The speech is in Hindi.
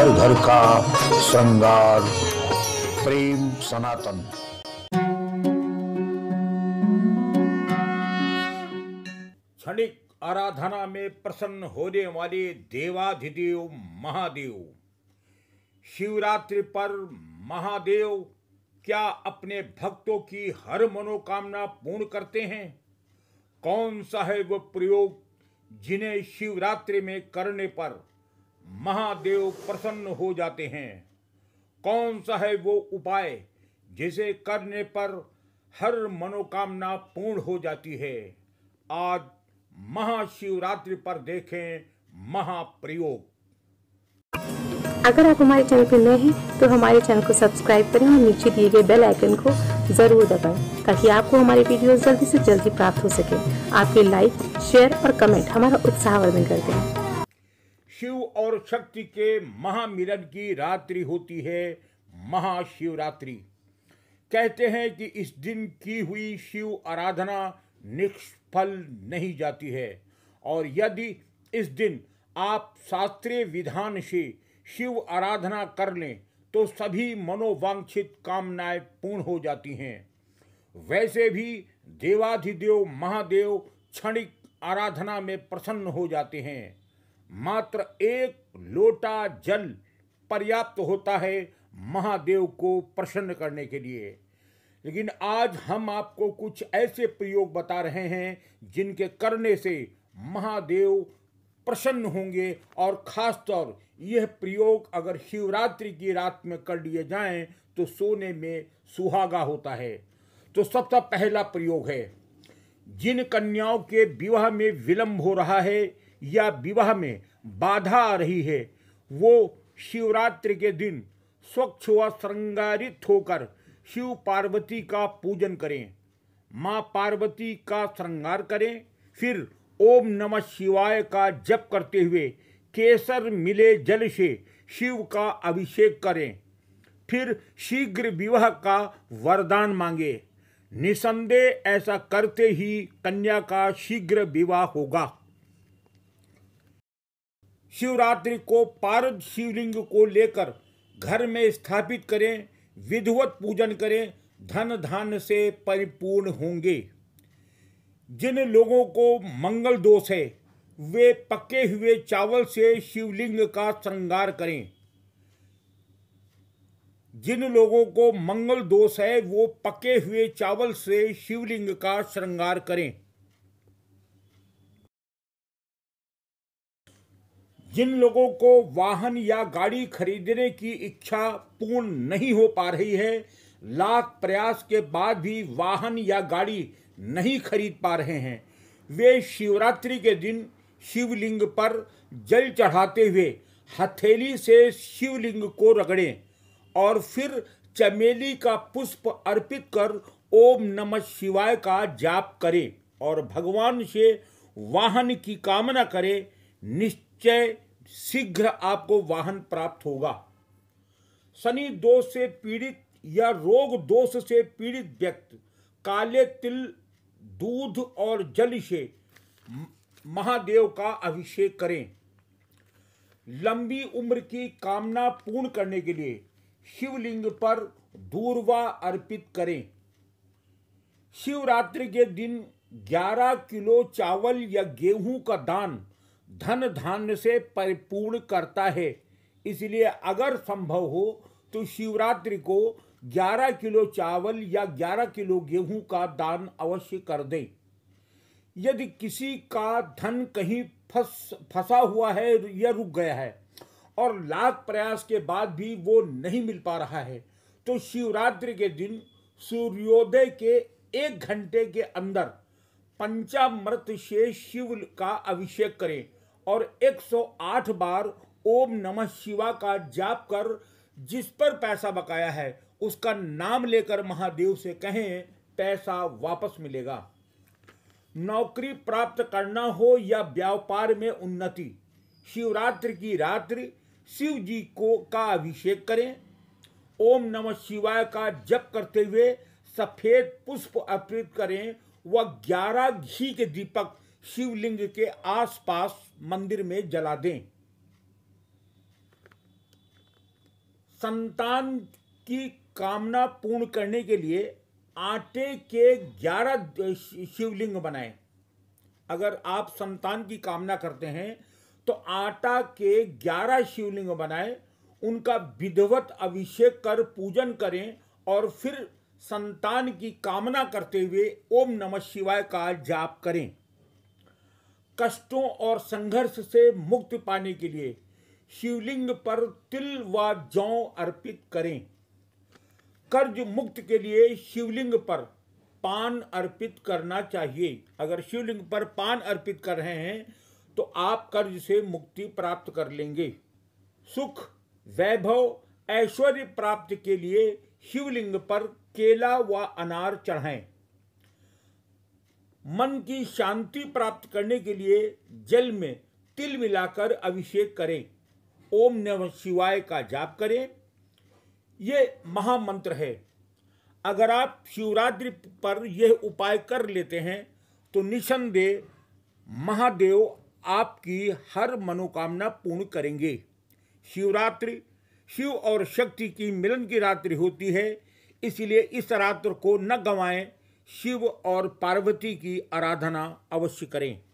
घर घर का श्रृंगार प्रेम सनातन क्षणिक आराधना में प्रसन्न होने वाले देवाधिदेव महादेव शिवरात्रि पर महादेव क्या अपने भक्तों की हर मनोकामना पूर्ण करते हैं कौन सा है वो प्रयोग जिन्हें शिवरात्रि में करने पर महादेव प्रसन्न हो जाते हैं कौन सा है वो उपाय जिसे करने पर हर मनोकामना पूर्ण हो जाती है आज महाशिवरात्रि पर देखें महाप्रयोग अगर आप हमारे चैनल पर नए हैं तो हमारे चैनल को सब्सक्राइब करें और नीचे दिए गए बेल आइकन को ज़रूर दबाएं ताकि आपको हमारे वीडियोस जल्दी से जल्दी प्राप्त हो सके आपके लाइक शेयर और कमेंट हमारा उत्साहवर्धन करते हैं शिव और शक्ति के महामिलन की रात्रि होती है महाशिवरात्रि कहते हैं कि इस दिन की हुई शिव आराधना निष्फल नहीं जाती है और यदि इस दिन आप शास्त्रीय विधान से शिव आराधना कर लें तो सभी मनोवांछित कामनाएं पूर्ण हो जाती हैं वैसे भी देवाधिदेव महादेव क्षणिक आराधना में प्रसन्न हो जाते हैं मात्र एक लोटा जल पर्याप्त होता है महादेव को प्रसन्न करने के लिए लेकिन आज हम आपको कुछ ऐसे प्रयोग बता रहे हैं जिनके करने से महादेव प्रसन्न होंगे और खासतौर यह प्रयोग अगर शिवरात्रि की रात में कर लिए जाएं तो सोने में सुहागा होता है तो सबसे पहला प्रयोग है जिन कन्याओं के विवाह में विलंब हो रहा है या विवाह में बाधा आ रही है वो शिवरात्रि के दिन स्वच्छ व श्रृंगारित होकर शिव पार्वती का पूजन करें माँ पार्वती का श्रृंगार करें फिर ओम नमः शिवाय का जप करते हुए केसर मिले जल से शिव का अभिषेक करें फिर शीघ्र विवाह का वरदान मांगे निसंदेह ऐसा करते ही कन्या का शीघ्र विवाह होगा शिवरात्रि को पारद शिवलिंग को लेकर घर में स्थापित करें विधिवत पूजन करें धन धान से परिपूर्ण होंगे जिन लोगों को मंगल दोष है वे पके हुए चावल से शिवलिंग का श्रृंगार करें जिन लोगों को मंगल दोष है वो पके हुए चावल से शिवलिंग का श्रृंगार करें जिन लोगों को वाहन या गाड़ी खरीदने की इच्छा पूर्ण नहीं हो पा रही है लाख प्रयास के बाद भी वाहन या गाड़ी नहीं खरीद पा रहे हैं वे शिवरात्रि के दिन शिवलिंग पर जल चढ़ाते हुए हथेली से शिवलिंग को रगड़ें और फिर चमेली का पुष्प अर्पित कर ओम नमः शिवाय का जाप करें और भगवान से वाहन की कामना करें निश्चय शीघ्र आपको वाहन प्राप्त होगा शनि दोष से पीड़ित या रोग दोष से पीड़ित व्यक्ति काले तिल दूध और जल से महादेव का अभिषेक करें लंबी उम्र की कामना पूर्ण करने के लिए शिवलिंग पर दूरवा अर्पित करें शिवरात्रि के दिन 11 किलो चावल या गेहूं का दान धन धान्य से परिपूर्ण करता है इसलिए अगर संभव हो तो शिवरात्रि को 11 किलो चावल या 11 किलो गेहूं का दान अवश्य कर दें यदि किसी का धन कहीं फंस फंसा हुआ है या रुक गया है और लाख प्रयास के बाद भी वो नहीं मिल पा रहा है तो शिवरात्रि के दिन सूर्योदय के एक घंटे के अंदर पंचामृत से शिव का अभिषेक करें और 108 बार ओम नमः शिवा का जाप कर जिस पर पैसा बकाया है उसका नाम लेकर महादेव से कहें पैसा वापस मिलेगा नौकरी प्राप्त करना हो या व्यापार में उन्नति शिवरात्रि की रात्रि शिव जी को का अभिषेक करें ओम नमः शिवाय का जप करते हुए सफेद पुष्प अर्पित करें व ग्यारह घी के दीपक शिवलिंग के आसपास मंदिर में जला दें संतान की कामना पूर्ण करने के लिए आटे के ग्यारह शिवलिंग बनाएं अगर आप संतान की कामना करते हैं तो आटा के ग्यारह शिवलिंग बनाएं उनका विधिवत अभिषेक कर पूजन करें और फिर संतान की कामना करते हुए ओम नमः शिवाय का जाप करें कष्टों और संघर्ष से मुक्ति पाने के लिए शिवलिंग पर तिल व जौ अर्पित करें कर्ज मुक्त के लिए शिवलिंग पर पान अर्पित करना चाहिए अगर शिवलिंग पर पान अर्पित कर रहे हैं तो आप कर्ज से मुक्ति प्राप्त कर लेंगे सुख वैभव ऐश्वर्य प्राप्त के लिए शिवलिंग पर केला व अनार चढ़ाएं मन की शांति प्राप्त करने के लिए जल में तिल मिलाकर अभिषेक करें ओम नम शिवाय का जाप करें ये महामंत्र है अगर आप शिवरात्रि पर यह उपाय कर लेते हैं तो निसंदेह महादेव आपकी हर मनोकामना पूर्ण करेंगे शिवरात्रि शिव और शक्ति की मिलन की रात्रि होती है इसलिए इस रात्र को न गंवाएं शिव और पार्वती की आराधना अवश्य करें